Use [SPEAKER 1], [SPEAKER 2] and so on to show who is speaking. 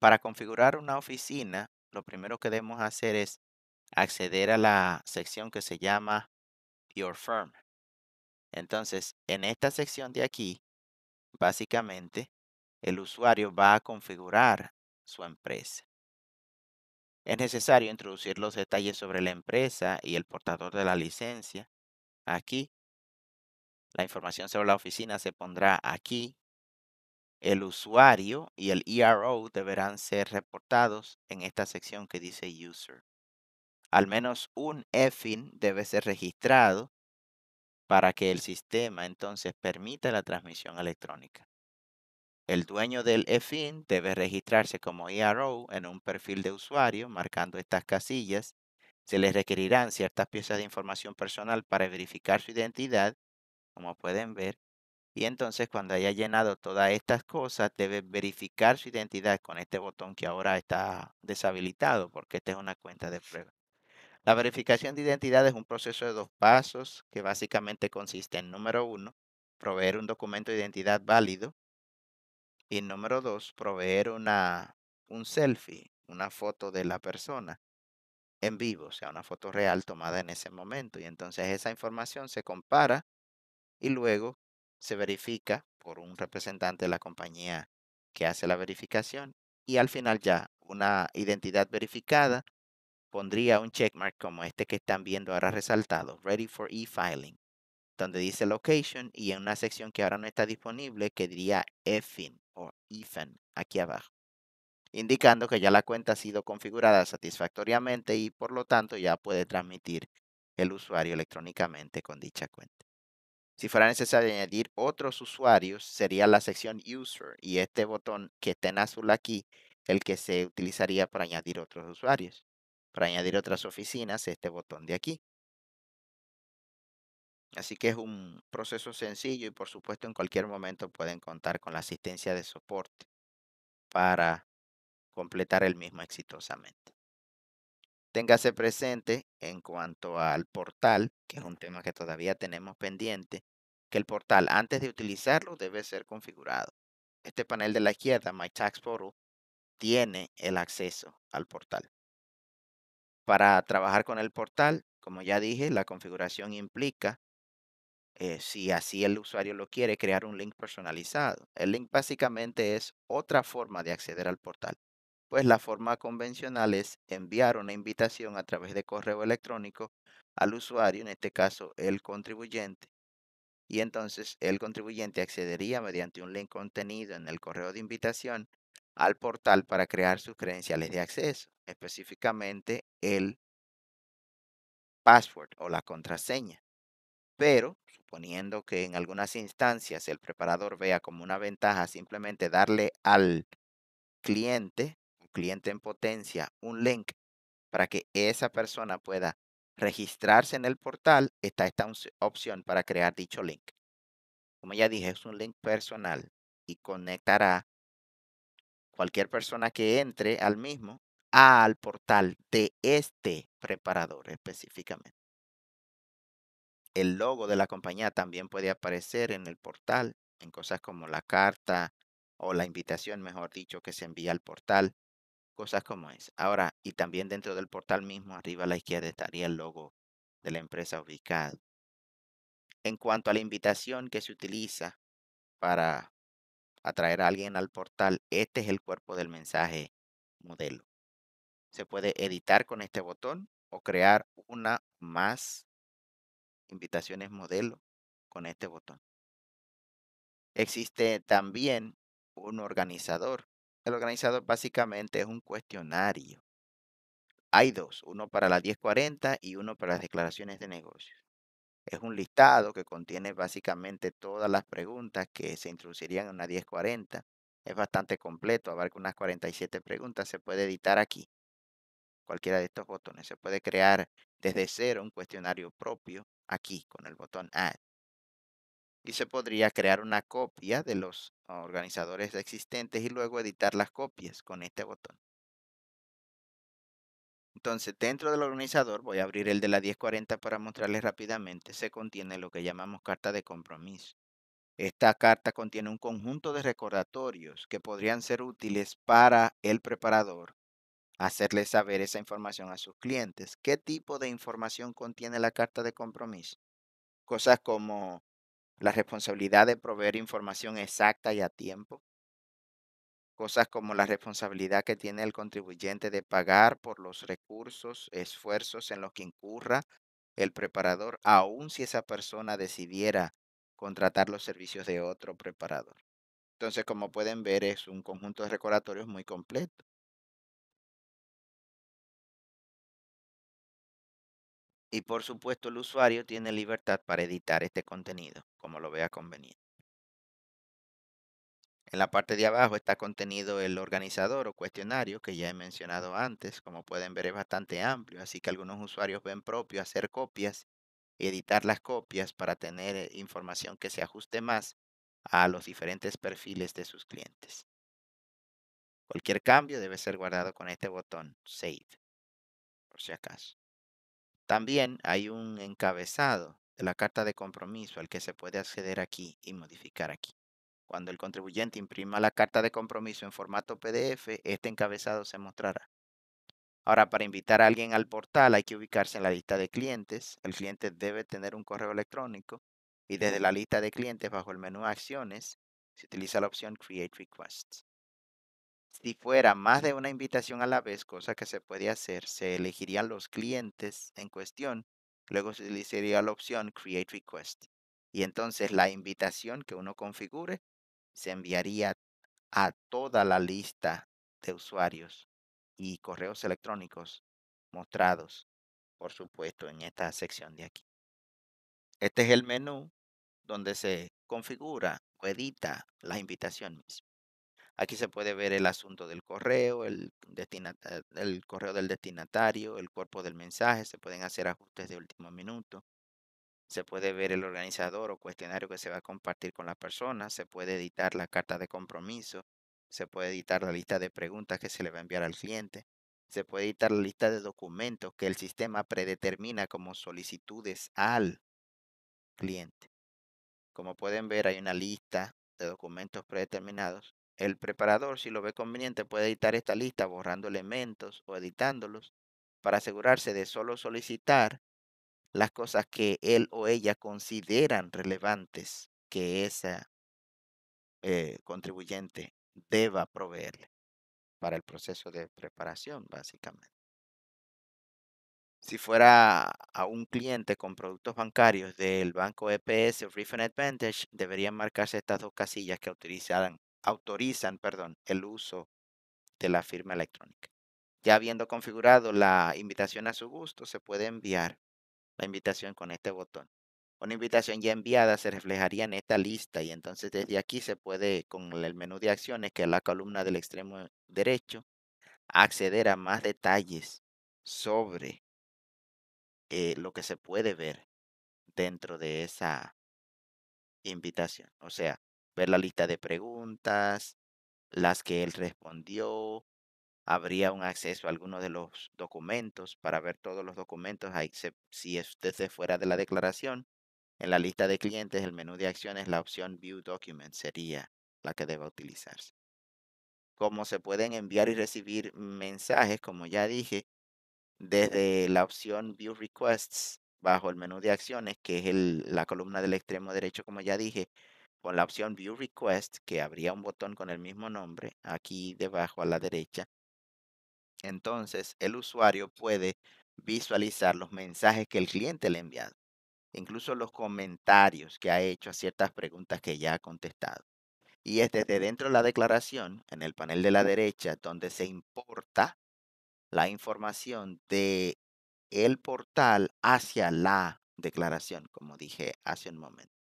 [SPEAKER 1] Para configurar una oficina, lo primero que debemos hacer es acceder a la sección que se llama Your Firm. Entonces, en esta sección de aquí, básicamente, el usuario va a configurar su empresa. Es necesario introducir los detalles sobre la empresa y el portador de la licencia. Aquí, la información sobre la oficina se pondrá aquí el usuario y el ERO deberán ser reportados en esta sección que dice User. Al menos un EFIN debe ser registrado para que el sistema entonces permita la transmisión electrónica. El dueño del EFIN debe registrarse como ERO en un perfil de usuario marcando estas casillas. Se les requerirán ciertas piezas de información personal para verificar su identidad, como pueden ver, y entonces cuando haya llenado todas estas cosas, debe verificar su identidad con este botón que ahora está deshabilitado porque esta es una cuenta de prueba. La verificación de identidad es un proceso de dos pasos que básicamente consiste en número uno, proveer un documento de identidad válido y número dos, proveer una, un selfie, una foto de la persona en vivo, o sea, una foto real tomada en ese momento. Y entonces esa información se compara y luego se verifica por un representante de la compañía que hace la verificación y al final ya una identidad verificada pondría un checkmark como este que están viendo ahora resaltado, ready for e-filing, donde dice location y en una sección que ahora no está disponible que diría EFIN o EFIN e aquí abajo, indicando que ya la cuenta ha sido configurada satisfactoriamente y por lo tanto ya puede transmitir el usuario electrónicamente con dicha cuenta. Si fuera necesario añadir otros usuarios, sería la sección User y este botón que está en azul aquí, el que se utilizaría para añadir otros usuarios. Para añadir otras oficinas, este botón de aquí. Así que es un proceso sencillo y por supuesto en cualquier momento pueden contar con la asistencia de soporte para completar el mismo exitosamente. Téngase presente en cuanto al portal, que es un tema que todavía tenemos pendiente, que el portal antes de utilizarlo debe ser configurado. Este panel de la izquierda, My Tax Portal, tiene el acceso al portal. Para trabajar con el portal, como ya dije, la configuración implica, eh, si así el usuario lo quiere, crear un link personalizado. El link básicamente es otra forma de acceder al portal pues la forma convencional es enviar una invitación a través de correo electrónico al usuario, en este caso el contribuyente, y entonces el contribuyente accedería mediante un link contenido en el correo de invitación al portal para crear sus credenciales de acceso, específicamente el password o la contraseña. Pero, suponiendo que en algunas instancias el preparador vea como una ventaja simplemente darle al cliente cliente en potencia un link para que esa persona pueda registrarse en el portal, está esta opción para crear dicho link. Como ya dije, es un link personal y conectará cualquier persona que entre al mismo al portal de este preparador específicamente. El logo de la compañía también puede aparecer en el portal, en cosas como la carta o la invitación, mejor dicho, que se envía al portal cosas como es. Ahora, y también dentro del portal mismo, arriba a la izquierda estaría el logo de la empresa ubicado. En cuanto a la invitación que se utiliza para atraer a alguien al portal, este es el cuerpo del mensaje modelo. Se puede editar con este botón o crear una más invitaciones modelo con este botón. Existe también un organizador Organizado básicamente es un cuestionario. Hay dos, uno para las 1040 y uno para las declaraciones de negocios. Es un listado que contiene básicamente todas las preguntas que se introducirían en una 1040. Es bastante completo, abarca unas 47 preguntas. Se puede editar aquí cualquiera de estos botones. Se puede crear desde cero un cuestionario propio aquí con el botón Add y se podría crear una copia de los organizadores existentes y luego editar las copias con este botón. Entonces, dentro del organizador, voy a abrir el de la 1040 para mostrarles rápidamente, se contiene lo que llamamos carta de compromiso. Esta carta contiene un conjunto de recordatorios que podrían ser útiles para el preparador hacerle saber esa información a sus clientes. ¿Qué tipo de información contiene la carta de compromiso? Cosas como la responsabilidad de proveer información exacta y a tiempo, cosas como la responsabilidad que tiene el contribuyente de pagar por los recursos, esfuerzos en los que incurra el preparador, aun si esa persona decidiera contratar los servicios de otro preparador. Entonces, como pueden ver, es un conjunto de recordatorios muy completo. Y por supuesto el usuario tiene libertad para editar este contenido como lo vea conveniente. En la parte de abajo está contenido el organizador o cuestionario que ya he mencionado antes. Como pueden ver es bastante amplio, así que algunos usuarios ven propio hacer copias y editar las copias para tener eh, información que se ajuste más a los diferentes perfiles de sus clientes. Cualquier cambio debe ser guardado con este botón Save, por si acaso. También hay un encabezado de la carta de compromiso al que se puede acceder aquí y modificar aquí. Cuando el contribuyente imprima la carta de compromiso en formato PDF, este encabezado se mostrará. Ahora, para invitar a alguien al portal hay que ubicarse en la lista de clientes. El cliente debe tener un correo electrónico y desde la lista de clientes bajo el menú Acciones se utiliza la opción Create Requests. Si fuera más de una invitación a la vez, cosa que se puede hacer, se elegirían los clientes en cuestión. Luego se utilizaría la opción Create Request. Y entonces la invitación que uno configure se enviaría a toda la lista de usuarios y correos electrónicos mostrados, por supuesto, en esta sección de aquí. Este es el menú donde se configura o edita la invitación misma. Aquí se puede ver el asunto del correo, el, eh, el correo del destinatario, el cuerpo del mensaje, se pueden hacer ajustes de último minuto, se puede ver el organizador o cuestionario que se va a compartir con la persona, se puede editar la carta de compromiso, se puede editar la lista de preguntas que se le va a enviar al cliente, se puede editar la lista de documentos que el sistema predetermina como solicitudes al cliente. Como pueden ver, hay una lista de documentos predeterminados el preparador, si lo ve conveniente, puede editar esta lista borrando elementos o editándolos para asegurarse de solo solicitar las cosas que él o ella consideran relevantes que esa eh, contribuyente deba proveerle para el proceso de preparación, básicamente. Si fuera a un cliente con productos bancarios del banco EPS o Advantage, deberían marcarse estas dos casillas que utilizaran autorizan perdón, el uso de la firma electrónica. Ya habiendo configurado la invitación a su gusto, se puede enviar la invitación con este botón. Una invitación ya enviada se reflejaría en esta lista y entonces desde aquí se puede, con el menú de acciones, que es la columna del extremo derecho, acceder a más detalles sobre eh, lo que se puede ver dentro de esa invitación. O sea, ver la lista de preguntas, las que él respondió, habría un acceso a algunos de los documentos para ver todos los documentos, ahí si usted se fuera de la declaración, en la lista de clientes, el menú de acciones, la opción View Document sería la que deba utilizarse. Como se pueden enviar y recibir mensajes, como ya dije, desde la opción View Requests bajo el menú de acciones, que es la columna del extremo derecho, como ya dije, con la opción View Request, que habría un botón con el mismo nombre aquí debajo a la derecha. Entonces, el usuario puede visualizar los mensajes que el cliente le ha enviado, incluso los comentarios que ha hecho a ciertas preguntas que ya ha contestado. Y es desde dentro de la declaración, en el panel de la derecha, donde se importa la información de el portal hacia la declaración, como dije hace un momento.